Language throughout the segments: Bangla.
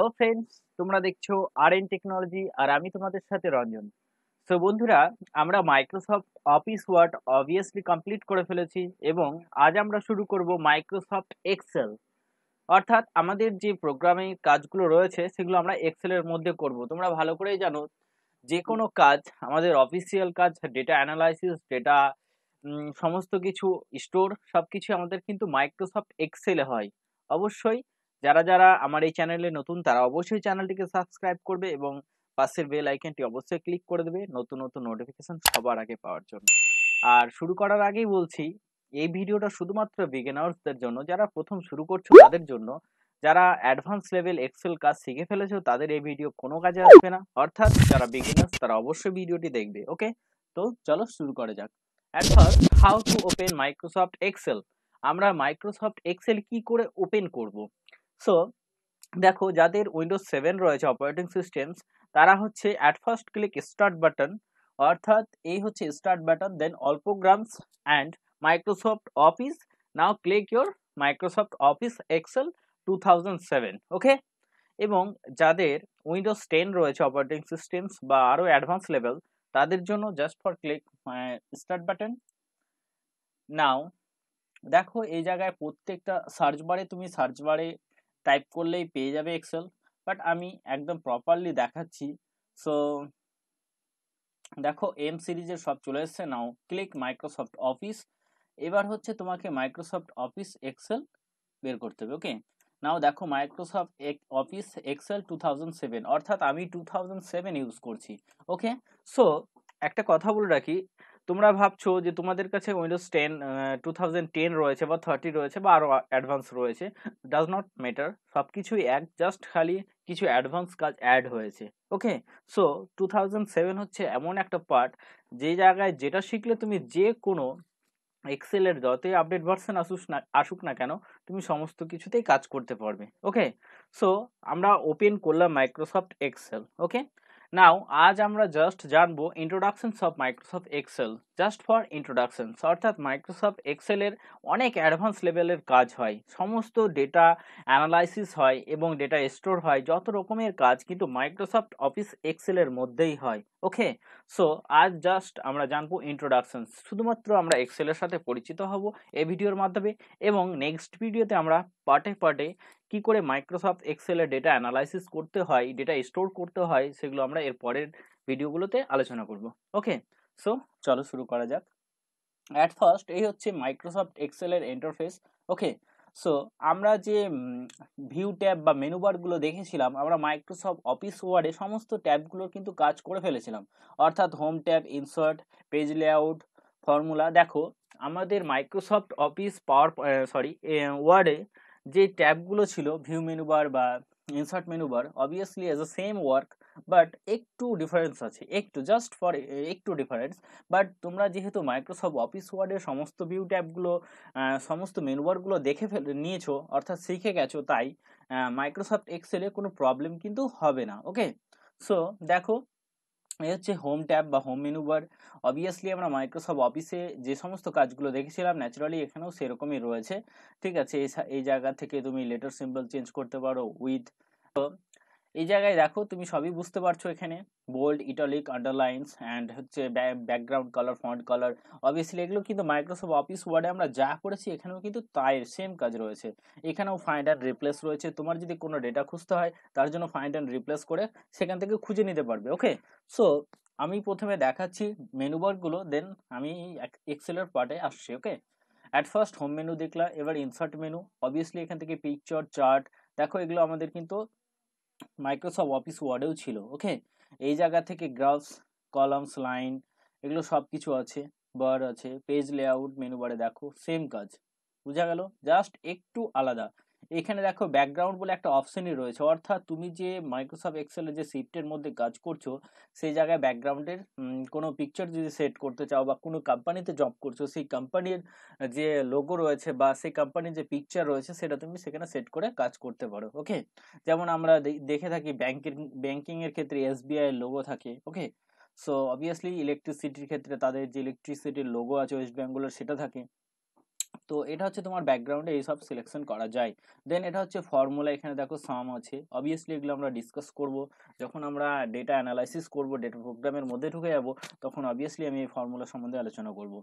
হ্যালো ফ্রেন্ডস তোমরা দেখছো আর এন টেকনোলজি আর আমি তোমাদের সাথে রঞ্জন সো বন্ধুরা আমরা Microsoft Office Word obviously complete করে ফেলেছি এবং আজ আমরা শুরু করব মাইক্রোসফট এক্সেল অর্থাৎ আমাদের যে প্রোগ্রামিং কাজগুলো রয়েছে সেগুলো আমরা এক্সেলের মধ্যে করব তোমরা ভালো করেই জানো যে কোনো কাজ আমাদের অফিসিয়াল কাজ ডেটা অ্যানালাইসিস ডেটা সমস্ত কিছু স্টোর সব কিছু আমাদের কিন্তু মাইক্রোসফট এক্সেলে হয় অবশ্যই যারা যারা আমার এই চ্যানেলে নতুন তারা অবশ্যই চ্যানেলটিকে সাবস্ক্রাইব করবে এবং পাশের বেল আইকনটি অবশ্যই ক্লিক করে দেবে নতুন নতুন নোটিফিকেশন সবার আগে পাওয়ার জন্য আর শুরু করার আগেই বলছি এই ভিডিওটা শুধুমাত্র বিগেনার্সদের জন্য যারা প্রথম শুরু করছো তাদের জন্য যারা অ্যাডভান্স লেভেল এক্সেল কাজ শিখে ফেলেছো তাদের এই ভিডিও কোনো কাজে আসবে না অর্থাৎ যারা বিগিনার্স তারা অবশ্যই ভিডিওটি দেখবে ওকে তো চলো শুরু করে যাক at first how to open Microsoft Excel আমরা মাইক্রোসফট এক্সেল কি করে ওপেন করব সো দেখো যাদের উইন্ডোজ সেভেন রয়েছে অপারেটিং সিস্টেমস তারা হচ্ছে at first click start button অর্থাৎ এই হচ্ছে start button then all programs and Microsoft Office now click your Microsoft Office Excel to okay এবং যাদের উইন্ডোজ টেন রয়েছে অপারেটিং সিস্টেমস বা আরও অ্যাডভান্স লেভেল তাদের জন্য just for click start button নাও দেখো এই জায়গায় প্রত্যেকটা সার্চ বারে তুমি সার্চ বারে টাইপ করলেই পেয়ে যাবে এক্সেল বাট আমি একদম প্রপারলি দেখাচ্ছি সো দেখো এম সিরিজের সব চলে এসছে নাও ক্লিক মাইক্রোসফট অফিস এবার হচ্ছে তোমাকে মাইক্রোসফট অফিস এক্সেল বের করতে হবে ওকে নাও দেখো মাইক্রোসফট অফিস এক্সেল টু অর্থাৎ আমি টু ইউজ করছি ওকে সো একটা কথা বলে রাখি তোমরা ভাবছো যে তোমাদের কাছে Windows ten two thousand ten রয়েছে বা থার্টি রয়েছে বা আরও অ্যাডভান্স রয়েছে ডাজ নট ম্যাটার সব কিছুই এক জাস্ট খালি কিছু অ্যাডভান্স কাজ অ্যাড হয়েছে ওকে সো টু হচ্ছে এমন একটা পার্ট যে জায়গায় যেটা শিখলে তুমি যে কোনো এক্সেলের যতই আপডেট ভার্সন আসুস না আসুক না কেন তুমি সমস্ত কিছুতেই কাজ করতে পারবে ওকে সো আমরা ওপেন করলাম মাইক্রোসফট এক্সেল ওকে নাও আজ আমরা জাস্ট জানবো introductions of Microsoft Excel just for introductions অর্থাৎ মাইক্রোসফট এক্সেলের অনেক অ্যাডভান্স লেভেলের কাজ হয় সমস্ত ডেটা অ্যানালাইসিস হয় এবং ডেটা স্টোর হয় যত রকমের কাজ কিন্তু মাইক্রোসফট অফিস এক্সেলের মধ্যেই হয় ওকে সো আজ জাস্ট আমরা জানবো ইন্ট্রোডাকশন শুধুমাত্র আমরা এক্সেলের সাথে পরিচিত হব এই ভিডিওর মাধ্যমে এবং নেক্সট ভিডিওতে আমরা পার্টে পার্টে কি করে মাইক্রোসফট এক্সেলের ডেটা অ্যানালাইসিস করতে হয় ডেটা স্টোর করতে হয় সেগুলো আমরা এর পরের ভিডিওগুলোতে আলোচনা করব ওকে সো চলো শুরু করা যাক অ্যাট ফার্স্ট এই হচ্ছে মাইক্রোসফট এক্সেলের ইন্টারফেস ওকে সো আমরা যে ভিউ ট্যাব বা মেনু বারগুলো দেখেছিলাম আমরা মাইক্রোসফট অফিস ওয়ার্ডে সমস্ত ট্যাবগুলোর কিন্তু কাজ করে ফেলেছিলাম অর্থাৎ home tab insert page layout formula দেখো আমাদের মাইক্রোসফট অফিস পাওয়ার সরি ওয়ার্ডে যে ট্যাবগুলো ছিল ভিউ মেনু বার বা insert menu bar obviously as a same work but একটু ডিফারেন্স আছে একটু জাস্ট ফর একটু ডিফারেন্স বাট তোমরা যেহেতু মাইক্রোসফট অফিস ওয়ার্ডের সমস্ত ভিউ ট্যাবগুলো সমস্ত মেনুবারগুলো দেখে ফেলে নিয়েছো অর্থাৎ শিখে গেছো তাই মাইক্রোসফট এক্সেলে কোনো প্রবলেম কিন্তু হবে না ওকে সো দেখো এই হচ্ছে হোম ট্যাব বা হোম মেনু বার অবভিয়াসলি আমরা মাইক্রোসফট অফিসে যে সমস্ত কাজগুলো দেখেছিলাম ন্যাচারালি এখানেও সেরকমই রয়েছে ঠিক আছে এই জায়গা থেকে তুমি লেটার সিম্বল চেঞ্জ করতে পারো উইথ এই জায়গায় দেখো তুমি সবই বুঝতে পারছো এখানে বোল্ড ইটালিক আন্ডারলাইন্স অ্যান্ড হচ্ছে background colour front colour obviously এগুলো কিন্তু মাইক্রোসফট অফিস ওয়ার্ডে আমরা যা করেছি এখানেও কিন্তু তাই সেম কাজ রয়েছে এখানেও ফাইন্ড অ্যান্ড রিপ্লেস রয়েছে তোমার যদি কোনো ডেটা খুঁজতে হয় তার জন্য ফাইন্ড অ্যান্ড রিপ্লেস করে সেখান থেকে খুঁজে নিতে পারবে ওকে সো আমি প্রথমে দেখাচ্ছি মেনুবারগুলো দেন আমি এক্সেলের পার্টে আসছি okay at first home menu দেখলাম এবার ইনসার্ট মেনু অবভিয়াসলি এখান থেকে পিকচার চার্ট দেখো এগুলো আমাদের কিন্তু মাইক্রোসফট অফিস ওয়ার্ডেও ছিল ওকে এই জায়গা থেকে গ্রাফস কলামস লাইন এগুলো সব কিছু আছে বার আছে পেজ লেআউট মেনু বারে দেখো সেম কাজ বোঝা গেল জাস্ট একটু আলাদা এখানে দেখো ব্যাকগ্রাউন্ড বলে একটা অপশনই রয়েছে অর্থাৎ তুমি যে মাইক্রোসফট এক্সেলের যে শিফটের মধ্যে কাজ করছো সেই জায়গায় ব্যাকগ্রাউন্ডের কোনো পিকচার যদি সেট করতে চাও বা কোনো কোম্পানিতে জব করছো সেই কোম্পানির যে লোগো রয়েছে বা সেই কোম্পানির যে পিকচার রয়েছে সেটা তুমি সেখানে সেট করে কাজ করতে পারো ওকে যেমন আমরা দেখে থাকি ব্যাংকের ব্যাঙ্কিংয়ের ক্ষেত্রে এসবিআই লোগো থাকে ওকে সো অবভিয়াসলি ইলেকট্রিসিটির ক্ষেত্রে তাদের যে ইলেকট্রিসিটির লোগো আছে ওয়েস্ট বেঙ্গলের সেটা থাকে তো এটা হচ্ছে তোমার ব্যাকগ্রাউন্ডে এইসব সিলেকশন করা যায় দেন এটা হচ্ছে ফর্মুলা এখানে দেখো সাম আছে অবভিয়াসলি এগুলো আমরা ডিসকাস করব যখন আমরা ডেটা অ্যানালাইসিস করব ডেটা প্রোগ্রামের মধ্যে ঢুকে যাব তখন অবভিয়াসলি আমি এই ফর্মুলা সম্বন্ধে আলোচনা করব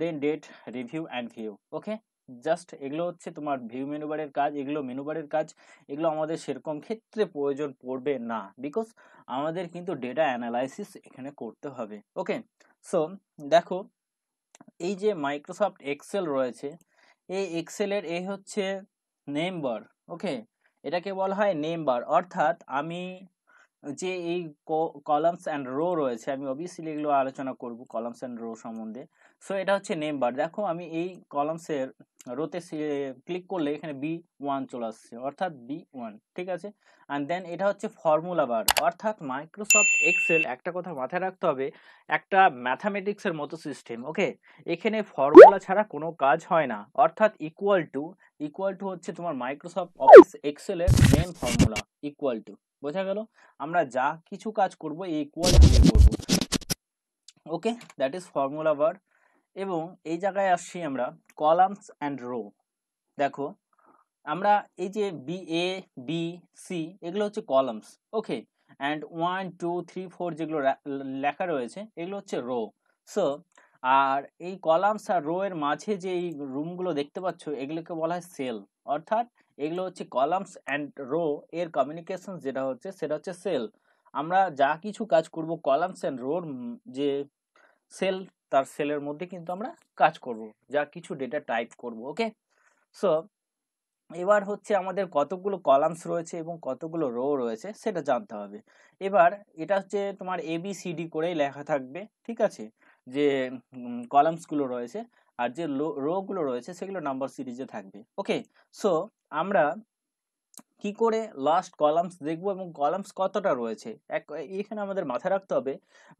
then data review and view okay just এগুলো হচ্ছে তোমার ভিউ মেনুবারের কাজ এগুলো মেনুবারের কাজ এগুলো আমাদের সেরকম ক্ষেত্রে প্রয়োজন পড়বে না বিকজ আমাদের কিন্তু ডেটা অ্যানালাইসিস এখানে করতে হবে ওকে সো দেখো এই যে মাইক্রোসফট এক্সেল রয়েছে এই এক্সেলের এ হচ্ছে নেম ওকে এটাকে বলা হয় নেম অর্থাৎ আমি যে এই কলামস অ্যান্ড রো রয়েছে আমি অবভিয়াসলি এগুলো আলোচনা করব কলামস অ্যান্ড রো সম্বন্ধে সো এটা হচ্ছে নেম্বার দেখো আমি এই কলামসের রোতে ক্লিক করলে এখানে বি ওয়ান চলে আসছে অর্থাৎ বি ওয়ান ঠিক আছে অ্যান্ড দেন এটা হচ্ছে ফর্মুলা বার অর্থাৎ মাইক্রোসফট এক্সেল একটা কথা মাথায় রাখতে হবে একটা ম্যাথামেটিক্সের মতো সিস্টেম ওকে এখানে ফর্মুলা ছাড়া কোনো কাজ হয় না অর্থাৎ ইকুয়াল টু ইকুয়াল টু হচ্ছে তোমার মাইক্রোসফট অফিস এক্সেলের মেন ফর্মুলা ইকুয়াল টু বোঝা গেল আমরা যা কিছু কাজ করবো এই ইকুয়াল টু করবো okay that is formula bar এবং এই জায়গায় আসছি আমরা কলামস অ্যান্ড রো দেখো আমরা এই যে বি এ বি সি এগুলো হচ্ছে columns okay and one two three four যেগুলো লেখা রয়েছে এগুলো হচ্ছে রো সো আর এই কলামস আর রো এর মাঝে যে এই রুমগুলো দেখতে পাচ্ছ এগুলোকে বলা হয় সেল অর্থাৎ এগুলো হচ্ছে কলামস অ্যান্ড রো এর কমিউনিকেশন যেটা হচ্ছে সেটা হচ্ছে সেল আমরা যা কিছু কাজ করব কলামস অ্যান্ড রোর যে সেল তার সেলের মধ্যে কিন্তু আমরা কাজ করব যা কিছু ডেটা টাইপ করব ওকে সো এবার হচ্ছে আমাদের কতগুলো কলামস রয়েছে এবং কতগুলো রো রয়েছে সেটা জানতে হবে এবার এটা হচ্ছে তোমার এবিসিডি করেই লেখা থাকবে ঠিক আছে যে কলামসগুলো রয়েছে আর যে রোগুলো রয়েছে সেগুলো নাম্বার সিরিজে থাকবে ওকে সো আমরা কি করে লাস্ট কলামস দেখব এবং কলামস কতটা রয়েছে এক এখানে আমাদের মাথায় রাখতে হবে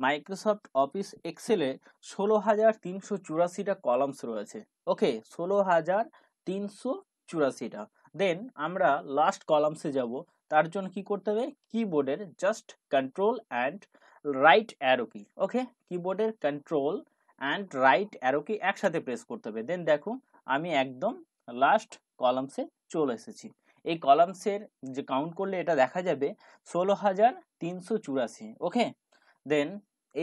মাইক্রোসফট অফিস এক্সেলে ষোলো হাজার তিনশো চুরাশিটা কলামস রয়েছে ওকে ষোলো হাজার তিনশো চুরাশিটা দেন আমরা লাস্ট কলামসে যাব তার জন্য কি করতে হবে কিবোর্ডের just control and right arrow key okay কিবোর্ডের কন্ট্রোল অ্যান্ড রাইট অ্যারোকি একসাথে প্রেস করতে হবে দেন দেখো আমি একদম লাস্ট কলামসে চলে এসেছি এই কলামসের যে কাউন্ট করলে এটা দেখা যাবে ষোলো হাজার তিনশো চুরাশি ওকে দেন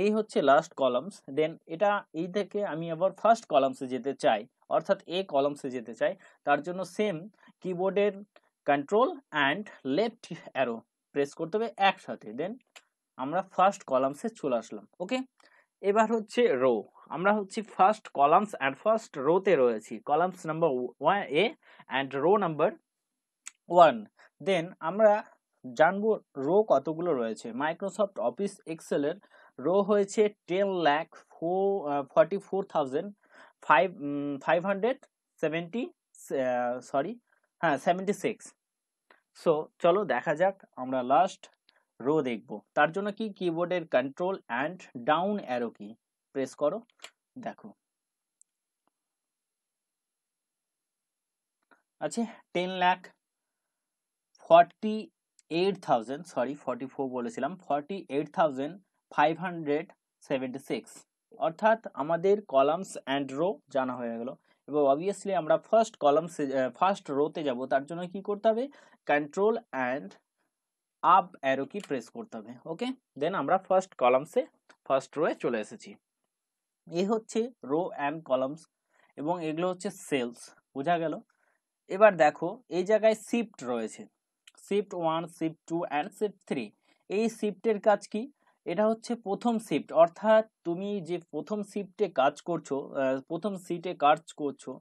এই হচ্ছে লাস্ট কলামস দেন এটা এই থেকে আমি আবার ফার্স্ট কলামসে যেতে চাই অর্থাৎ এ কলামসে যেতে চাই তার জন্য সেম কিবোর্ডের control and left arrow press করতে হবে একসাথে দেন আমরা ফার্স্ট কলামসে চলে আসলাম ওকে এবার হচ্ছে রো আমরা হচ্ছে ফার্স্ট কলামস অ্যান্ড ফার্স্ট রোতে রয়েছি columns number one A and row number one then আমরা জানবো রো কতগুলো রয়েছে মাইক্রোসফট অফিস এক্সেলের রো হয়েছে ten lakh four four thousand five five hundred seventy sorry হ্যাঁ সেভেন্টি সিক্স সো চলো দেখা যাক আমরা লাস্ট রো দেখব তার জন্য কি কিবোর্ডের control and down arrow key press করো দেখো আছে ten lakh forty eight thousand sorry forty four বলেছিলাম forty eight thousand five hundred seventy six অর্থাৎ আমাদের কলামস অ্যান্ড রো জানা হয়ে গেল এবং অবভিয়াসলি আমরা ফার্স্ট কলামস ফার্স্ট রোতে যাব তার জন্য কি করতে হবে control and up arrow key press করতে হবে ওকে দেন আমরা ফার্স্ট কলামসে ফার্স্ট রোয়ে চলে এসেছি এ হচ্ছে রো অ্যান্ড কলামস এবং এগুলো হচ্ছে সেলস বোঝা গেল এবার দেখো এই জায়গায় শিফট রয়েছে shift one shift two and shift three এই শিফটের কাজ কি এটা হচ্ছে প্রথম শিফট অর্থাৎ তুমি যে প্রথম শিফটে কাজ করছো প্রথম সিটে কাজ করছো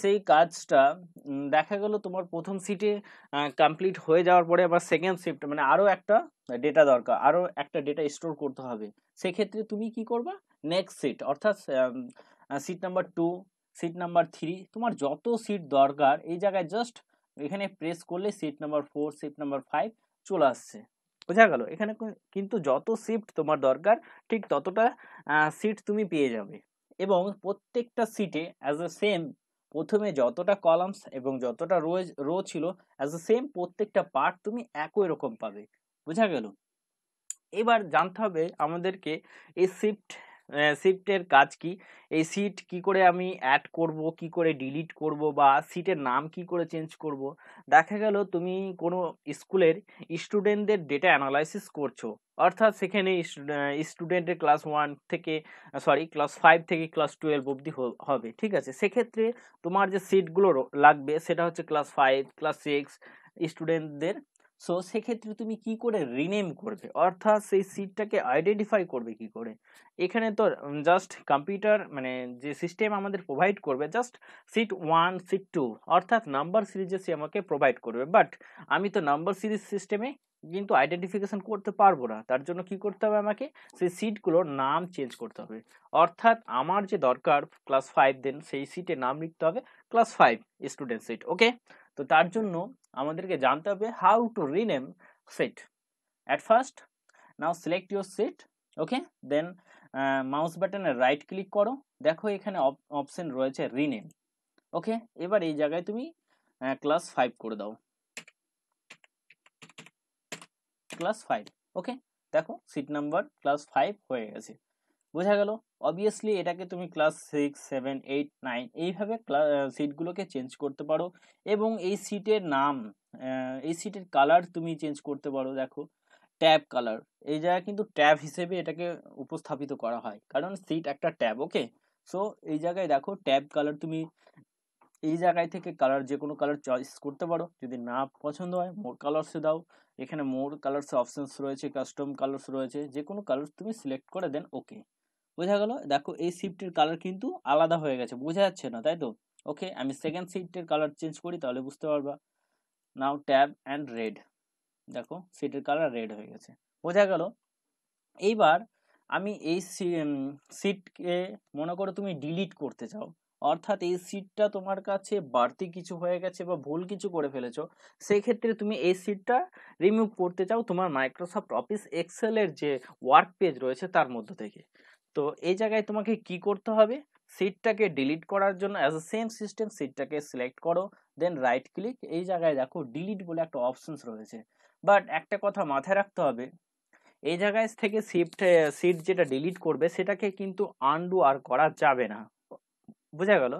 সেই কাজটা দেখা গেল তোমার প্রথম সিটে কমপ্লিট হয়ে যাওয়ার পরে আবার সেকেন্ড শিফট মানে আরও একটা ডেটা দরকার আরও একটা ডেটা স্টোর করতে হবে সেক্ষেত্রে তুমি কি করবা নেক্সট সিট অর্থাৎ sheet number two sheet number three তোমার যত সিট দরকার এই জায়গায় জাস্ট এখানে প্রেস করলে sheet number four sheet number five চলে আসছে বোঝা গেল এখানে কিন্তু যত সিফট তোমার দরকার ঠিক ততটা সিট তুমি পেয়ে যাবে এবং প্রত্যেকটা সিটে অ্যাজ এ সেম প্রথমে যতটা কলামস এবং যতটা রো রো ছিল অ্যাজ এ সেম প্রত্যেকটা পার্ট তুমি একই রকম পাবে বোঝা গেল এবার জানতে হবে আমাদেরকে এই শিফট শিফটের কাজ কি এই সিট কি করে আমি অ্যাড করব কি করে ডিলিট করব বা সিটের নাম কি করে চেঞ্জ করব দেখা গেল তুমি কোনো স্কুলের স্টুডেন্টদের ডেটা অ্যানালাইসিস করছো অর্থাৎ সেখানে স্টুডেন্টের ক্লাস ওয়ান থেকে সরি ক্লাস ফাইভ থেকে ক্লাস টুয়েলভ অবধি হবে ঠিক আছে সেক্ষেত্রে তোমার যে সিটগুলো লাগবে সেটা হচ্ছে ক্লাস ফাইভ ক্লাস সিক্স স্টুডেন্টদের সো সেক্ষেত্রে তুমি কি করে রিনেম করবে অর্থাৎ সেই সিটটাকে আইডেন্টিফাই করবে কি করে এখানে তো জাস্ট কম্পিউটার মানে যে সিস্টেম আমাদের প্রোভাইড করবে just sheet one sheet two অর্থাৎ নাম্বার সিরিজে সে আমাকে প্রোভাইড করবে বাট আমি তো নাম্বার সিরিজ সিস্টেমে কিন্তু আইডেন্টিফিকেশন করতে পারবো না তার জন্য কি করতে হবে আমাকে সেই সিটগুলোর নাম চেঞ্জ করতে হবে অর্থাৎ আমার যে দরকার ক্লাস ফাইভ দেন সেই সিটে নাম লিখতে হবে class five student sheet okay তো তার জন্য আমাদেরকে জানতে হবে how to rename sheet at first now select your sheet okay then mouse বাটনে রাইট ক্লিক করো দেখো এখানে অপশন রয়েছে রিনেম ওকে এবার এই জায়গায় তুমি ক্লাস ফাইভ করে দাও ক্লাস ফাইভ ওকে দেখো সিট নাম্বার ক্লাস ফাইভ হয়ে গেছে বোঝা গেল অবভিয়াসলি এটাকে তুমি class six seven eight nine এইভাবে সিটগুলোকে চেঞ্জ করতে পারো এবং এই সিটের নাম এই সিটের কালার তুমি চেঞ্জ করতে পারো দেখো ট্যাব কালার এই জায়গায় কিন্তু ট্যাব হিসেবে এটাকে উপস্থাপিত করা হয় কারণ সিট একটা ট্যাব ওকে সো এই জায়গায় দেখো ট্যাব কালার তুমি এই জায়গায় থেকে কালার যে কোনো কালার চয়েস করতে পারো যদি না পছন্দ হয় মোর কালার্সে দাও এখানে মোর কালার্সে অপশানস রয়েছে কাস্টম কালার্স রয়েছে যে কোনো কালার তুমি সিলেক্ট করে দেন ওকে বোঝা গেল দেখো এই শিফটের কালার কিন্তু আলাদা হয়ে গেছে বোঝা যাচ্ছে না তাই তো ওকে আমি সেকেন্ড শিফটের কালার চেঞ্জ করি তাহলে বুঝতে পারবা নাও ট্যাব অ্যান্ড রেড দেখো সিটের কালার রেড হয়ে গেছে বোঝা গেল এইবার আমি এই সিটকে মনে করো তুমি ডিলিট করতে চাও অর্থাৎ এই সিটটা তোমার কাছে বাড়তি কিছু হয়ে গেছে বা ভুল কিছু করে ফেলেছো সেক্ষেত্রে তুমি এই সিটটা রিমুভ করতে চাও তোমার মাইক্রোসফট অফিস এক্সেলের যে ওয়ার্ক পেজ রয়েছে তার মধ্যে থেকে তো এই জায়গায় তোমাকে কি করতে হবে সিটটাকে ডিলিট করার জন্য অ্যাজ আ সেম সিস্টেম সিটটাকে সিলেক্ট করো দেন রাইট ক্লিক এই জায়গায় দেখো ডিলিট বলে একটা অপশনস রয়েছে বাট একটা কথা মাথায় রাখতে হবে এই জায়গায় থেকে সিফট সিট যেটা ডিলিট করবে সেটাকে কিন্তু আনডু আর করা যাবে না বোঝা গেল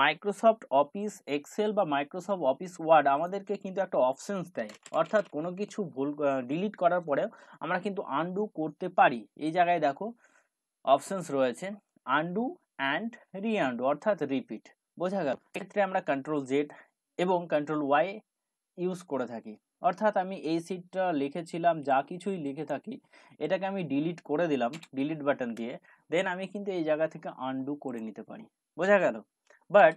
মাইক্রোসফট অফিস এক্সেল বা মাইক্রোসফট অফিস ওয়ার্ড আমাদেরকে কিন্তু একটা অপশনস দেয় অর্থাৎ কোনো কিছু ভুল ডিলিট করার পরেও আমরা কিন্তু আনডু করতে পারি এই জায়গায় দেখো অপশনস রয়েছে আন্ডু অ্যান্ড আন্ডু অর্থাৎ রিপিট বোঝা গেল এক্ষেত্রে আমরা কন্ট্রোল জেড এবং কন্ট্রোল ওয়াই ইউজ করে থাকি অর্থাৎ আমি এই সিটটা লিখেছিলাম যা কিছুই লিখে থাকি এটাকে আমি ডিলিট করে দিলাম ডিলিট বাটন দিয়ে দেন আমি কিন্তু এই জায়গা থেকে আন্ডু করে নিতে পারি বোঝা গেল বাট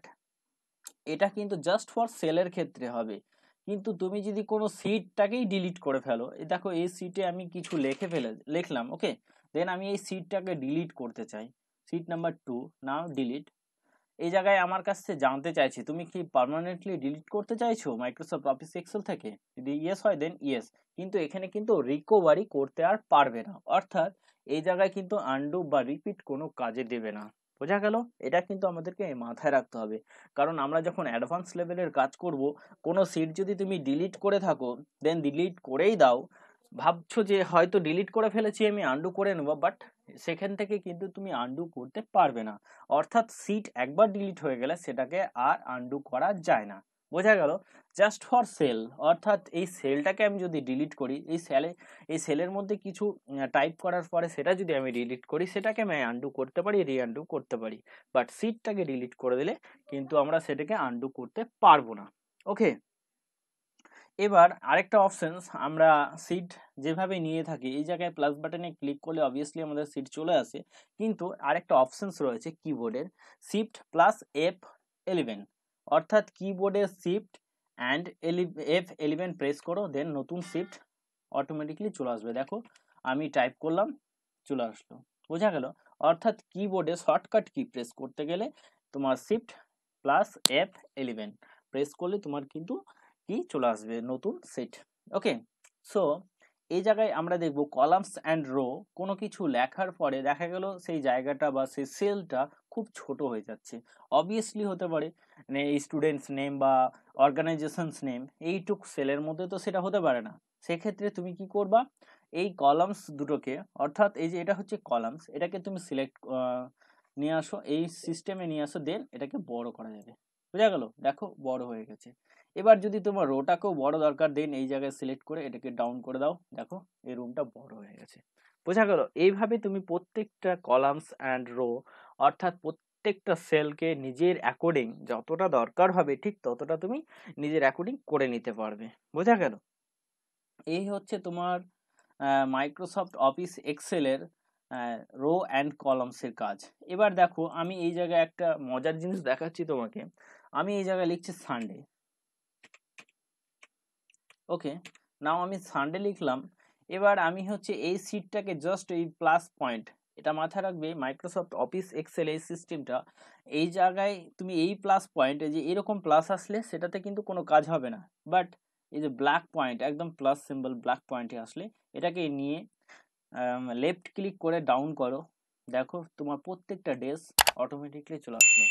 এটা কিন্তু জাস্ট ফর সেলের ক্ষেত্রে হবে কিন্তু তুমি যদি কোনো সিটটাকেই ডিলিট করে ফেলো দেখো এই সিটে আমি কিছু লেখে ফেলে লিখলাম ওকে দেন আমি এই সিটটাকে ডিলিট করতে চাই sheet number two now delete এই জায়গায় আমার কাছ থেকে জানতে চাইছি তুমি কি পারমানেন্টলি ডিলিট করতে চাইছো মাইক্রোসফট অফিস এক্সেল থেকে যদি ইয়েস হয় দেন ইয়েস কিন্তু এখানে কিন্তু রিকোভারি করতে আর পারবে না অর্থাৎ এই জায়গায় কিন্তু আন্ডু বা রিপিট কোনো কাজে দেবে না বোঝা গেল এটা কিন্তু আমাদেরকে মাথায় রাখতে হবে কারণ আমরা যখন অ্যাডভান্স লেভেলের কাজ করব কোনো সিট যদি তুমি ডিলিট করে থাকো দেন ডিলিট করেই দাও ভাবছো যে হয়তো ডিলিট করে ফেলেছি আমি আন্ডু করে নেবো বাট সেখান থেকে কিন্তু তুমি আন্ডু করতে পারবে না অর্থাৎ সিট একবার ডিলিট হয়ে গেলে সেটাকে আর আন্ডু করা যায় না বোঝা গেল জাস্ট ফর সেল অর্থাৎ এই সেলটাকে আমি যদি ডিলিট করি এই সেলে এই সেলের মধ্যে কিছু টাইপ করার পরে সেটা যদি আমি ডিলিট করি সেটাকে আমি আন্ডু করতে পারি রি আন্ডু করতে পারি বাট সিটটাকে ডিলিট করে দিলে কিন্তু আমরা সেটাকে আন্ডু করতে পারবো না ওকে এবার আরেকটা অপশানস আমরা সিট যেভাবে নিয়ে থাকি এই জায়গায় প্লাস বাটনে ক্লিক করলে অবভিয়াসলি আমাদের সিট চলে আসে কিন্তু আরেকটা অপশানস রয়েছে কিবোর্ডের শিফট প্লাস এফ এলিভেন অর্থাৎ কিবোর্ডের shift and F eleven press করো দেন নতুন শিফট অটোমেটিকলি চলে আসবে দেখো আমি টাইপ করলাম চলে আসলো বোঝা গেল অর্থাৎ কিবোর্ডে শর্টকাট কি প্রেস করতে গেলে তোমার shift plus F eleven press করলে তোমার কিন্তু কি চলে আসবে নতুন সেট ওকে সো এই জায়গায় আমরা দেখব কলামস অ্যান্ড রো কোনো কিছু লেখার পরে দেখা গেল সেই জায়গাটা বা সেই সেলটা খুব ছোট হয়ে যাচ্ছে অবভিয়াসলি হতে পারে স্টুডেন্টস নেম মানে বা অর্গানাইজেশনস নেম এইটুক সেলের মধ্যে তো সেটা হতে পারে না সেক্ষেত্রে তুমি কি করবা এই কলামস দুটোকে অর্থাৎ এই যে এটা হচ্ছে কলামস এটাকে তুমি সিলেক্ট নিয়ে আসো এই সিস্টেমে নিয়ে আসো দেন এটাকে বড় করা যাবে বোঝা গেল দেখো বড় হয়ে গেছে এবার যদি তোমার রোটাকেও বড় দরকার দেন এই জায়গায় সিলেক্ট করে এটাকে ডাউন করে দাও দেখো এই রুমটা বড় হয়ে গেছে বোঝা গেল এইভাবে তুমি প্রত্যেকটা কলামস অ্যান্ড রো অর্থাৎ প্রত্যেকটা সেলকে নিজের অ্যাকর্ডিং যতটা দরকার হবে ঠিক ততটা তুমি নিজের অ্যাকর্ডিং করে নিতে পারবে বোঝা গেল এই হচ্ছে তোমার মাইক্রোসফট অফিস এক্সেলের রো অ্যান্ড কলামসের কাজ এবার দেখো আমি এই জায়গায় একটা মজার জিনিস দেখাচ্ছি তোমাকে আমি এই জায়গায় লিখছি সানডে ওকে নাও আমি সানডে লিখলাম এবার আমি হচ্ছে এই সিটটাকে জাস্ট এই প্লাস পয়েন্ট এটা মাথায় রাখবে মাইক্রোসফট অফিস এক্সেল এই সিস্টেমটা এই জায়গায় তুমি এই প্লাস পয়েন্টে যে এরকম প্লাস আসলে সেটাতে কিন্তু কোনো কাজ হবে না বাট এই যে ব্ল্যাক পয়েন্ট একদম প্লাস সিম্বল ব্ল্যাক পয়েন্টে আসলে এটাকে নিয়ে লেফট um, ক্লিক করে ডাউন করো দেখো তোমার প্রত্যেকটা ডেস অটোমেটিকলি চলে আসলো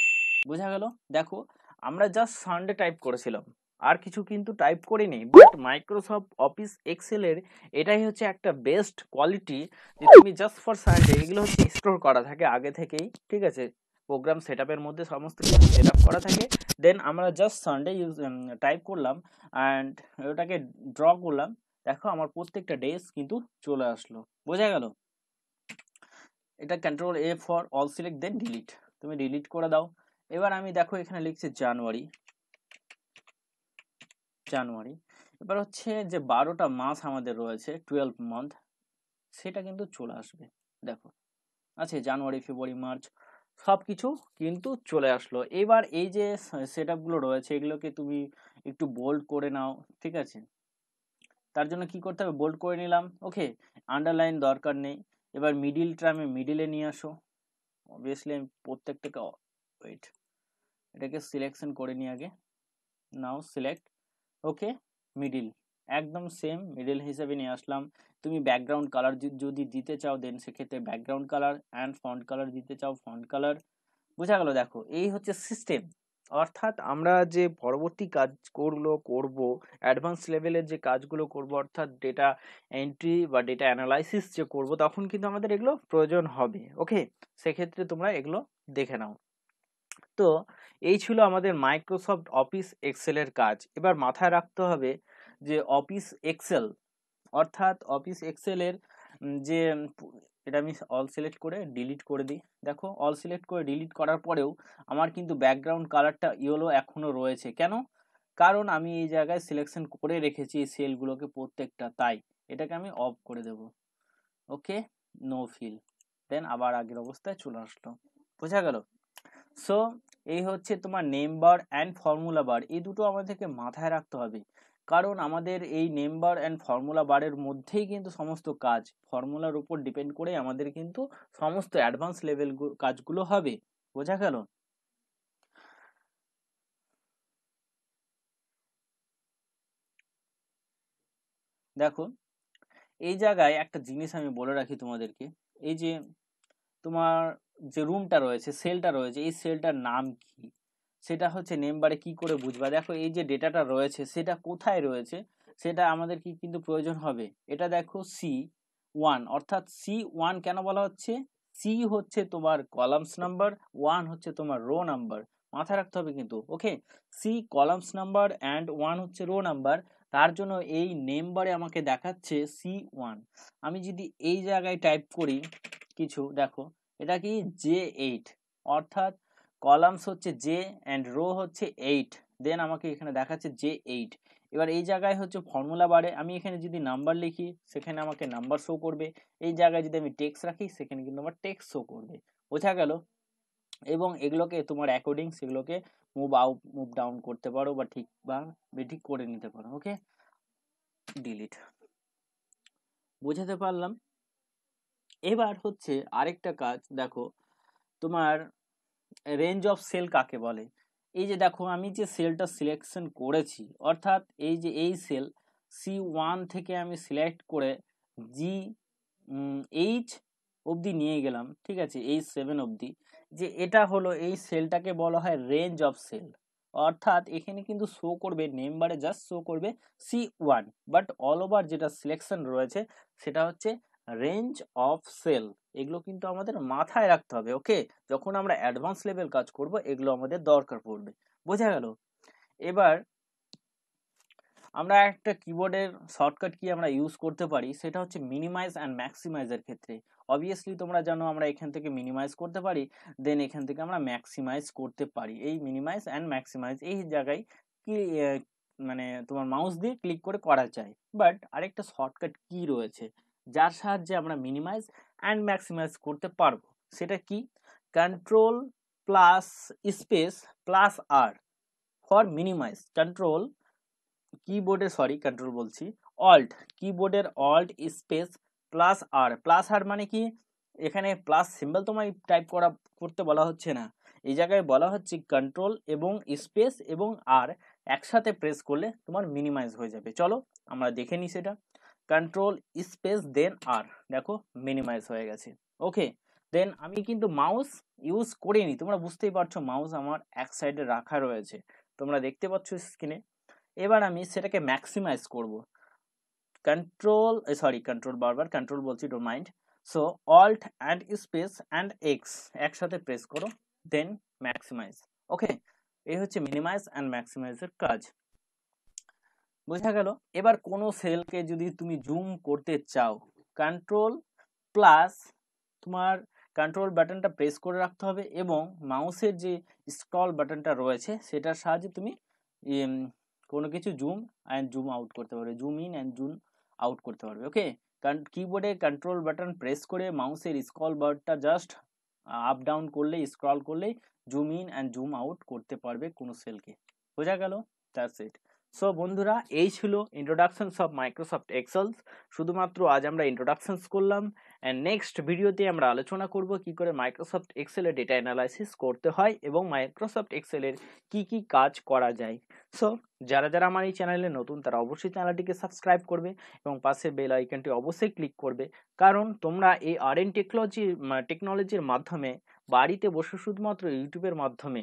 বোঝা গেল দেখো আমরা জাস্ট সানডে টাইপ করেছিলাম আর কিছু কিন্তু টাইপ করিনি বাট মাইক্রোসফট অফিস এক্সেলের এটাই হচ্ছে একটা বেস্ট কোয়ালিটি যে তুমি জাস্ট ফর সানডে এগুলো হচ্ছে স্টোর করা থাকে আগে থেকেই ঠিক আছে প্রোগ্রাম সেট আপের মধ্যে সমস্ত কিছু সেট আপ করা থাকে দেন আমরা জাস্ট সানডে ইউজ টাইপ করলাম অ্যান্ড ওটাকে ড্র করলাম দেখো আমার প্রত্যেকটা ডেস কিন্তু চলে আসলো বোঝা গেল এটা control A for all select then delete তুমি ডিলিট করে দাও এবার আমি দেখো এখানে লিখছি জানুয়ারি জানুয়ারি এবার হচ্ছে যে বারোটা মাস আমাদের রয়েছে টুয়েলভ মান্থ সেটা কিন্তু চলে আসবে দেখো আছে জানুয়ারি ফেব্রুয়ারি মার্চ সব কিছু কিন্তু চলে আসলো এবার এই যে সেট আপগুলো রয়েছে এগুলোকে তুমি একটু বোল্ড করে নাও ঠিক আছে তার জন্য কি করতে হবে বোল্ড করে নিলাম ওকে আন্ডারলাইন দরকার নেই এবার মিডিলটা আমি মিডিলে নিয়ে আসো অবভিয়াসলি আমি প্রত্যেকটাকে ওয়েট এটাকে সিলেকশন করে নিই আগে নাও সিলেক্ট ওকে মিডিল একদম সেম মিডিল হিসেবে নিয়ে আসলাম তুমি ব্যাকগ্রাউন্ড কালার যদি দিতে চাও দেন সেক্ষেত্রে background colour and front colour দিতে চাও ফ্রন্ট কালার বোঝা গেল দেখো এই হচ্ছে সিস্টেম অর্থাৎ আমরা যে পরবর্তী কাজগুলো করব অ্যাডভান্স লেভেলের যে কাজগুলো করব অর্থাৎ ডেটা এন্ট্রি বা ডেটা অ্যানালাইসিস যে করব তখন কিন্তু আমাদের এগুলো প্রয়োজন হবে ওকে সেক্ষেত্রে তোমরা এগুলো দেখে নাও তো এই ছিল আমাদের মাইক্রোসফট অফিস এক্সেলের কাজ এবার মাথায় রাখতে হবে যে অফিস এক্সেল অর্থাৎ অফিস এক্সেলের যে এটা আমি অল সিলেক্ট করে ডিলিট করে দিই দেখো অল সিলেক্ট করে ডিলিট করার পরেও আমার কিন্তু ব্যাকগ্রাউন্ড কালারটা ইয়েলো এখনও রয়েছে কেন কারণ আমি এই জায়গায় সিলেকশন করে রেখেছি এই সেলগুলোকে প্রত্যেকটা তাই এটাকে আমি অফ করে দেব ওকে নো ফিল দেন আবার আগের অবস্থায় চলে আসলো বোঝা গেল সো এই হচ্ছে তোমার name bar and formula bar এই দুটো আমাদেরকে মাথায় রাখতে হবে কারণ আমাদের এই নেম বার অ্যান্ড ফর্মুলা বারের মধ্যেই কিন্তু সমস্ত কাজ ফর্মুলার উপর ডিপেন্ড করে আমাদের কিন্তু সমস্ত অ্যাডভান্স লেভেল কাজগুলো হবে বোঝা গেল দেখো এই জায়গায় একটা জিনিস আমি বলে রাখি তোমাদেরকে এই যে তোমার যে রুমটা রয়েছে সেলটা রয়েছে এই সেলটার নাম কি সেটা হচ্ছে নেম্বারে কি করে বুঝবা দেখো এই যে ডেটাটা রয়েছে সেটা কোথায় রয়েছে সেটা আমাদের কি কিন্তু প্রয়োজন হবে এটা দেখো সি ওয়ান অর্থাৎ সি ওয়ান কেন বলা হচ্ছে সি হচ্ছে তোমার কলামস নাম্বার ওয়ান হচ্ছে তোমার রো নাম্বার মাথায় রাখতে হবে কিন্তু okay C columns number and one হচ্ছে রো নাম্বার তার জন্য এই নেম্বারে আমাকে দেখাচ্ছে সি ওয়ান আমি যদি এই জায়গায় টাইপ করি কিছু দেখো এটা কি জে এইট অর্থাৎ কলামস হচ্ছে জে অ্যান্ড রো হচ্ছে এইট দেন আমাকে এখানে দেখাচ্ছে জে এইট এবার এই জায়গায় হচ্ছে ফর্মুলা বাড়ে আমি এখানে যদি নাম্বার লিখি সেখানে আমাকে নাম্বার শো করবে এই জায়গায় যদি আমি টেক্স রাখি সেখানে কিন্তু আমার টেক্স শো করবে বোঝা গেল এবং এগুলোকে তোমার অ্যাকর্ডিং সেগুলোকে মুভ আউট মুভ ডাউন করতে পারো বা ঠিক বা ঠিক করে নিতে পারো ওকে ডিলিট বোঝাতে পারলাম এবার হচ্ছে আরেকটা কাজ দেখো তোমার রেঞ্জ অফ সেল কাকে বলে এই যে দেখো আমি যে সেলটা সিলেকশন করেছি অর্থাৎ এই যে এই সেল সি ওয়ান থেকে আমি সিলেক্ট করে জি এইচ অবধি নিয়ে গেলাম ঠিক আছে এইচ সেভেন অবধি যে এটা হলো এই সেলটাকে বলা হয় রেঞ্জ অফ সেল অর্থাৎ এখানে কিন্তু শো করবে নেম্বারে জাস্ট শো করবে C one but all over যেটা সিলেকশন রয়েছে সেটা হচ্ছে রেঞ্জ অফ সেল এগুলো কিন্তু আমাদের মাথায় রাখতে হবে ওকে যখন আমরা অ্যাডভান্স লেভেল কাজ করব এগুলো আমাদের দরকার পড়বে বোঝা গেল এবার আমরা একটা কিবোর্ডের শর্টকাট কি আমরা ইউজ করতে পারি সেটা হচ্ছে মিনিমাইজ অ্যান্ড ম্যাক্সিমাইজের ক্ষেত্রে অবভিয়াসলি তোমরা জানো আমরা এখান থেকে মিনিমাইজ করতে পারি দেন এখান থেকে আমরা ম্যাক্সিমাইজ করতে পারি এই মিনিমাইজ অ্যান্ড ম্যাক্সিমাইজ এই জায়গায় কি মানে তোমার মাউস দিয়ে ক্লিক করে করা যায় বাট আরেকটা শর্টকাট কি রয়েছে যার সাহায্যে আমরা মিনিমাইজ অ্যান্ড ম্যাক্সিমাইজ করতে পারবো সেটা কি control plus space plus R for minimise control কিবোর্ডে সরি কন্ট্রোল বলছি অল্ট কিবোর্ডের alt space plus R plus R মানে কি এখানে প্লাস সিম্বল তোমায় টাইপ করা করতে বলা হচ্ছে না এই জায়গায় বলা হচ্ছে কন্ট্রোল এবং স্পেস এবং আর একসাথে প্রেস করলে তোমার মিনিমাইজ হয়ে যাবে চলো আমরা দেখে নিই সেটা কন্ট্রোল স্পেস দেন আর দেখো মিনিমাইজ হয়ে গেছে ওকে দেন আমি কিন্তু মাউস ইউজ করিনি তোমরা বুঝতেই পারছো মাউস আমার এক সাইডে রাখা রয়েছে তোমরা দেখতে পাচ্ছ স্ক্রিনে এবার আমি সেটাকে ম্যাক্সিমাইজ করব কন্ট্রোল সরি কন্ট্রোল বারবার কন্ট্রোল বলছি ডোর mind so alt and space and X একসাথে প্রেস করো দেন ম্যাক্সিমাইজ ওকে এই হচ্ছে মিনিমাইজ অ্যান্ড ম্যাক্সিমাইজের কাজ বোঝা গেল এবার কোনো সেলকে যদি তুমি জুম করতে চাও কন্ট্রোল প্লাস তোমার কন্ট্রোল বাটনটা প্রেস করে রাখতে হবে এবং মাউসের যে স্ক্রল বাটনটা রয়েছে সেটার সাহায্যে তুমি কোনো কিছু জুম অ্যান্ড জুম আউট করতে পারবে zoom in and zoom out করতে পারবে ওকে কিবোর্ডে কন্ট্রোল বাটন প্রেস করে মাউসের স্ক্রল বাটনটা জাস্ট আপ ডাউন করলে স্ক্রল করলেই zoom in and zoom out করতে পারবে কোনো সেলকে বোঝা গেল তার ইট সো বন্ধুরা এই ছিল ইন্ট্রোডাকশনস অফ মাইক্রোসফট এক্সেলস শুধুমাত্র আজ আমরা ইন্ট্রোডাকশনস করলাম অ্যান্ড নেক্সট ভিডিওতে আমরা আলোচনা করব কি করে মাইক্রোসফট এক্সেলের ডেটা অ্যানালাইসিস করতে হয় এবং মাইক্রোসফট এক্সেলের কি কি কাজ করা যায় সো যারা যারা আমার এই চ্যানেলে নতুন তারা অবশ্যই চ্যানেলটিকে সাবস্ক্রাইব করবে এবং পাশে বেল আইকনটি অবশ্যই ক্লিক করবে কারণ তোমরা এই আর এন টেকনোলজি টেকনোলজির মাধ্যমে বাড়িতে বসে শুধুমাত্র ইউটিউবের মাধ্যমে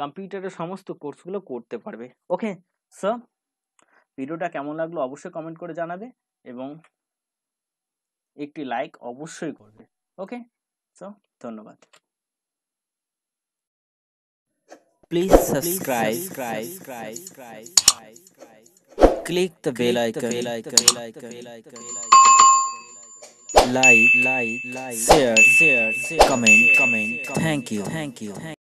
কম্পিউটারের সমস্ত কোর্সগুলো করতে পারবে ওকে সো ভিডিওটা কেমন লাগলো অবশ্যই কমেন্ট করে জানাবে এবং একটি লাইক অবশ্যই করবে ওকে সো ধন্যবাদ Please subscribe, subscribe, subscribe, subscribe, subscribe, subscribe. click the bell icon, bell icon, bell icon, bell icon, bell icon. like, like, like, share, share, share, comment, comment, thank you, thank you. Thank you.